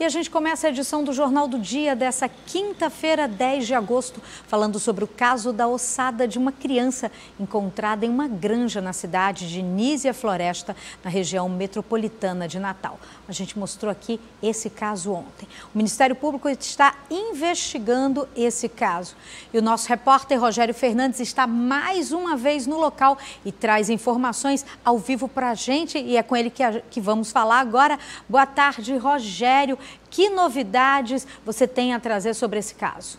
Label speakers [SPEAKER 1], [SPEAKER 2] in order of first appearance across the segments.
[SPEAKER 1] E a gente começa a edição do Jornal do Dia dessa quinta-feira, 10 de agosto, falando sobre o caso da ossada de uma criança encontrada em uma granja na cidade de Nísia Floresta, na região metropolitana de Natal. A gente mostrou aqui esse caso ontem. O Ministério Público está investigando esse caso. E o nosso repórter Rogério Fernandes está mais uma vez no local e traz informações ao vivo para a gente. E é com ele que, a, que vamos falar agora. Boa tarde, Rogério. Que novidades você tem a trazer sobre esse caso?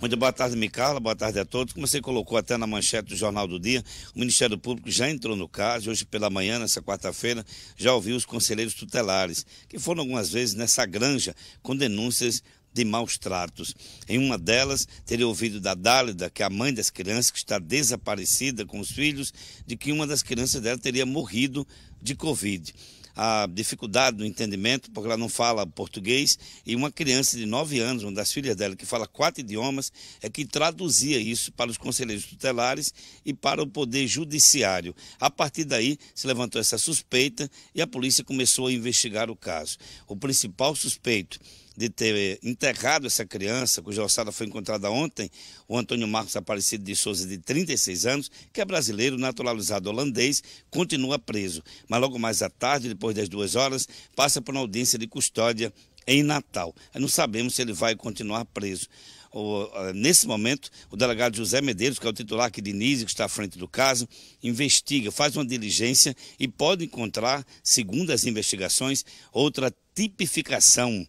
[SPEAKER 2] Muito boa tarde, Micala, boa tarde a todos. Como você colocou até na manchete do Jornal do Dia, o Ministério Público já entrou no caso. Hoje pela manhã, nessa quarta-feira, já ouviu os conselheiros tutelares, que foram algumas vezes nessa granja com denúncias de maus tratos. Em uma delas, teria ouvido da Dálida, que é a mãe das crianças, que está desaparecida com os filhos, de que uma das crianças dela teria morrido de Covid a dificuldade do entendimento, porque ela não fala português, e uma criança de 9 anos, uma das filhas dela, que fala quatro idiomas, é que traduzia isso para os conselheiros tutelares e para o Poder Judiciário. A partir daí, se levantou essa suspeita e a polícia começou a investigar o caso. O principal suspeito de ter enterrado essa criança, cuja ossada foi encontrada ontem, o Antônio Marcos Aparecido de Souza, de 36 anos, que é brasileiro, naturalizado holandês, continua preso. Mas logo mais à tarde, depois das duas horas, passa por uma audiência de custódia em Natal. Não sabemos se ele vai continuar preso. O, eh, nesse momento, o delegado José Medeiros, que é o titular aqui de Nise, que está à frente do caso, investiga, faz uma diligência e pode encontrar, segundo as investigações, outra tipificação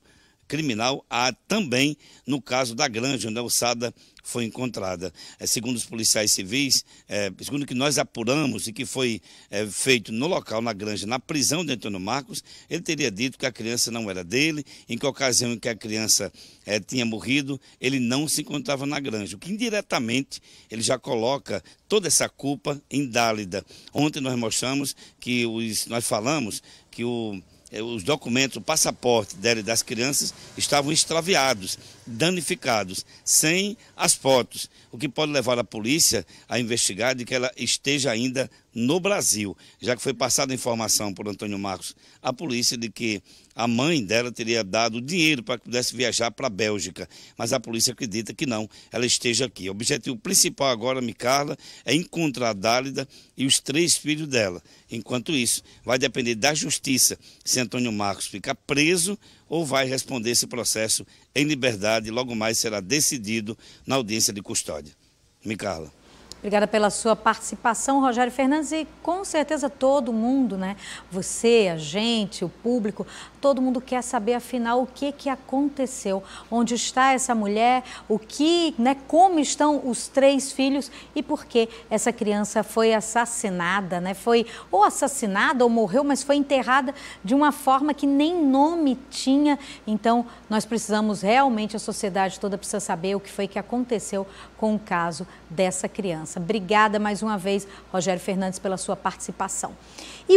[SPEAKER 2] criminal há também no caso da granja, onde a ossada foi encontrada. É, segundo os policiais civis, é, segundo o que nós apuramos e que foi é, feito no local, na granja, na prisão de Antônio Marcos, ele teria dito que a criança não era dele, em que ocasião em que a criança é, tinha morrido, ele não se encontrava na granja. O que indiretamente ele já coloca toda essa culpa em Dálida. Ontem nós mostramos que os, nós falamos que o é, os documentos, o passaporte das crianças estavam extraviados danificados, sem as fotos, o que pode levar a polícia a investigar de que ela esteja ainda no Brasil, já que foi passada a informação por Antônio Marcos à polícia de que a mãe dela teria dado dinheiro para que pudesse viajar para a Bélgica, mas a polícia acredita que não, ela esteja aqui. O objetivo principal agora, Micarla, é encontrar a Dálida e os três filhos dela. Enquanto isso, vai depender da justiça se Antônio Marcos ficar preso ou vai responder esse processo em liberdade, logo mais será decidido na audiência de custódia. Micaela.
[SPEAKER 1] Obrigada pela sua participação, Rogério Fernandes. E com certeza todo mundo, né? Você, a gente, o público, todo mundo quer saber afinal o que, que aconteceu, onde está essa mulher, o que, né? Como estão os três filhos e por que essa criança foi assassinada, né? Foi ou assassinada ou morreu, mas foi enterrada de uma forma que nem nome tinha. Então, nós precisamos realmente, a sociedade toda precisa saber o que foi que aconteceu com o caso dessa criança segurança. Obrigada mais uma vez, Rogério Fernandes, pela sua participação. E